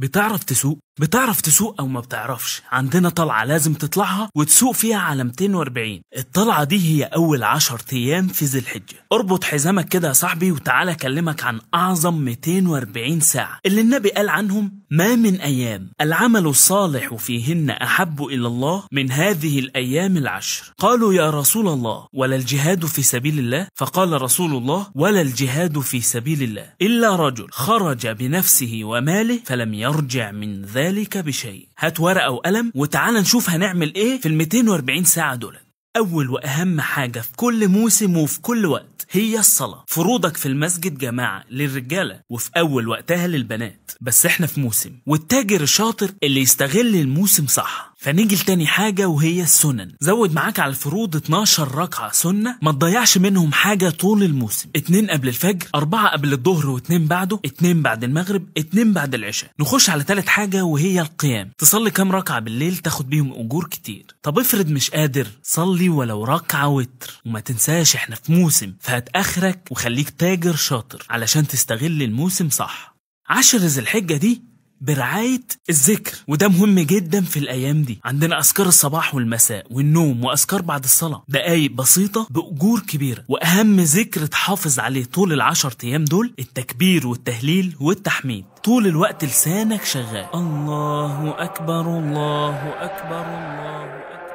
بتعرف تسوق بتعرف تسوق او ما بتعرفش عندنا طلعه لازم تطلعها وتسوق فيها على 240 الطلعه دي هي اول 10 ايام في ذي الحجه اربط حزامك كده يا صاحبي وتعالى اكلمك عن اعظم 240 ساعه اللي النبي قال عنهم ما من أيام العمل الصالح فيهن أحب إلى الله من هذه الأيام العشر قالوا يا رسول الله ولا الجهاد في سبيل الله فقال رسول الله ولا الجهاد في سبيل الله إلا رجل خرج بنفسه وماله فلم يرجع من ذلك بشيء هات ورقة وقلم وتعال نشوف هنعمل إيه في ال 240 ساعة دولت أول وأهم حاجة في كل موسم وفي كل وقت هي الصلاة فروضك في المسجد جماعة للرجالة وفي أول وقتها للبنات بس إحنا في موسم والتاجر الشاطر اللي يستغل الموسم صح فنيجي لتاني حاجة وهي السنن زود معاك على الفروض 12 ركعة سنة ما تضيعش منهم حاجة طول الموسم اتنين قبل الفجر أربعة قبل الظهر واتنين بعده اتنين بعد المغرب اتنين بعد العشاء نخش على تالت حاجة وهي القيام تصلي كام ركعة بالليل تاخد بيهم أجور كتير طب افرض مش قادر صلي ولو ركعة وتر وما تنساش احنا في موسم فهات آخرك وخليك تاجر شاطر علشان تستغل الموسم صح عشر ذي الحجة دي برعاية الذكر وده مهم جدا في الأيام دي عندنا أذكار الصباح والمساء والنوم وأذكار بعد الصلاة دقايق بسيطة بأجور كبيرة وأهم ذكر تحافظ عليه طول العشر أيام دول التكبير والتهليل والتحميد طول الوقت لسانك شغال الله أكبر الله أكبر الله أكبر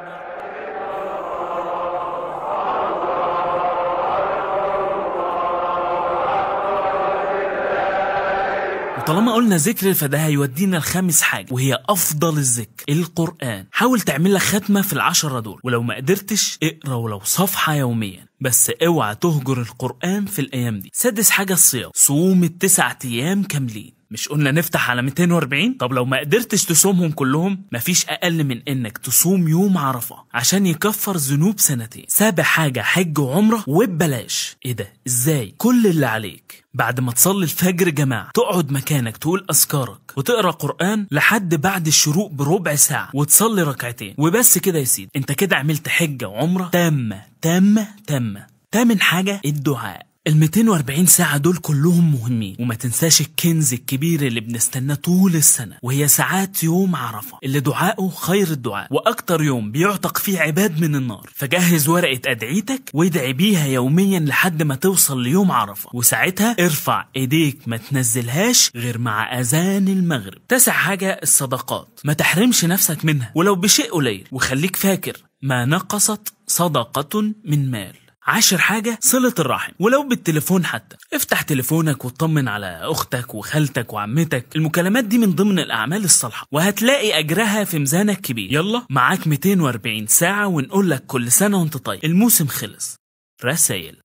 وطالما قلنا ذكر فده هيودينا لخامس حاجه وهي افضل الذكر القران حاول تعمل لك ختمه في العشره دول ولو ما قدرتش اقرا ولو صفحه يوميا بس اوعى تهجر القران في الايام دي سادس حاجه الصيام صوم التسع ايام كاملين مش قلنا نفتح على 240 طب لو ما قدرتش تصومهم كلهم مفيش اقل من انك تصوم يوم عرفه عشان يكفر ذنوب سنتين سابع حاجه حج وعمره وببلاش ايه ده ازاي كل اللي عليك بعد ما تصلي الفجر جماعة تقعد مكانك تقول أذكارك وتقرأ قرآن لحد بعد الشروق بربع ساعة وتصلي ركعتين وبس كده يا سيدي انت كده عملت حجة وعمرة تامة تامة تامة تامن حاجة الدعاء ال 240 ساعة دول كلهم مهمين وما تنساش الكنز الكبير اللي بنستناه طول السنة وهي ساعات يوم عرفة اللي دعائه خير الدعاء وأكتر يوم بيعتق فيه عباد من النار فجهز ورقة أدعيتك وادعي بيها يوميا لحد ما توصل ليوم عرفة وساعتها ارفع ايديك ما تنزلهاش غير مع أذان المغرب تسع حاجة الصدقات ما تحرمش نفسك منها ولو بشيء قليل وخليك فاكر ما نقصت صدقة من مال عاشر حاجة صلة الرحم ولو بالتليفون حتى افتح تليفونك واطمن على أختك وخالتك وعمتك المكالمات دي من ضمن الأعمال الصالحة وهتلاقي أجرها في ميزانك كبير يلا معاك 240 ساعة ونقول لك كل سنة وانت طيب الموسم خلص رسائل